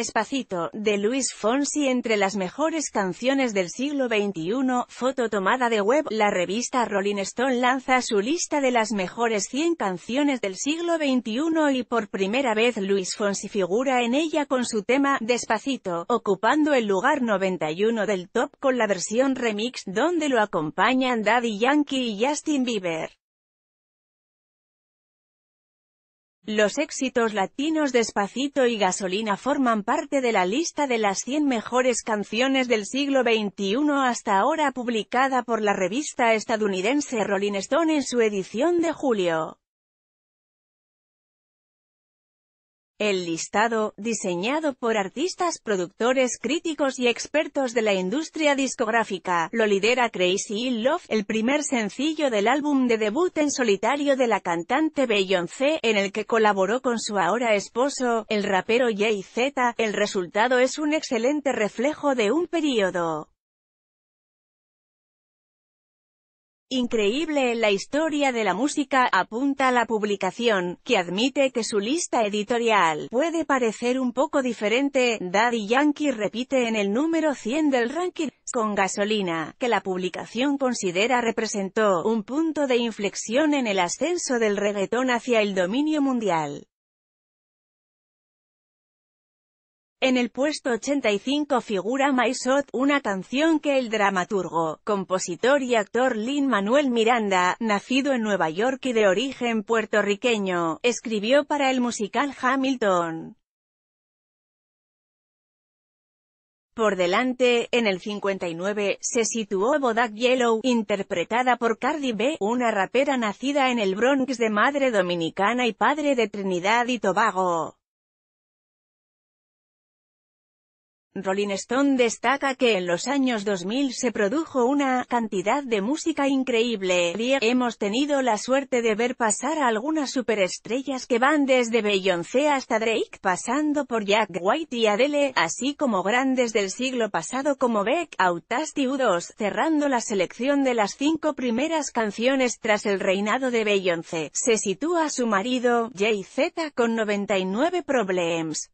Despacito, de Luis Fonsi entre las mejores canciones del siglo XXI, foto tomada de web, la revista Rolling Stone lanza su lista de las mejores 100 canciones del siglo XXI y por primera vez Luis Fonsi figura en ella con su tema, Despacito, ocupando el lugar 91 del top con la versión remix donde lo acompañan Daddy Yankee y Justin Bieber. Los éxitos latinos Despacito y Gasolina forman parte de la lista de las 100 mejores canciones del siglo XXI hasta ahora publicada por la revista estadounidense Rolling Stone en su edición de julio. El listado, diseñado por artistas, productores, críticos y expertos de la industria discográfica, lo lidera Crazy in Love, el primer sencillo del álbum de debut en solitario de la cantante Beyoncé, en el que colaboró con su ahora esposo, el rapero Jay Z. El resultado es un excelente reflejo de un periodo Increíble en la historia de la música, apunta la publicación, que admite que su lista editorial puede parecer un poco diferente, Daddy Yankee repite en el número 100 del ranking con gasolina, que la publicación considera representó un punto de inflexión en el ascenso del reggaetón hacia el dominio mundial. En el puesto 85 figura My Shot, una canción que el dramaturgo, compositor y actor Lin-Manuel Miranda, nacido en Nueva York y de origen puertorriqueño, escribió para el musical Hamilton. Por delante, en el 59, se situó Bodak Yellow, interpretada por Cardi B, una rapera nacida en el Bronx de madre dominicana y padre de Trinidad y Tobago. Rolling Stone destaca que en los años 2000 se produjo una cantidad de música increíble. Hemos tenido la suerte de ver pasar a algunas superestrellas que van desde Beyoncé hasta Drake, pasando por Jack White y Adele, así como grandes del siglo pasado como Beck, Outkast y U2, cerrando la selección de las cinco primeras canciones tras el reinado de Beyoncé. Se sitúa su marido, Jay Z con 99 Problems.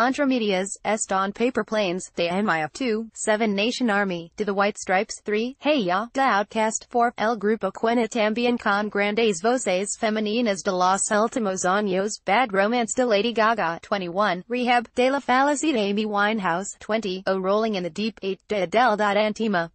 Entre medias, Eston Paper Planes, The MIF Up 2, Seven Nation Army, To the White Stripes 3, Hey Ya, The Outcast 4, El Grupo Quena Tambien Con Grandes Voces Femeninas de Los Últimos Años, Bad Romance de Lady Gaga 21, Rehab, De La Fallacy de Amy Winehouse 20, O oh, Rolling in the Deep 8, De Adele. Antima.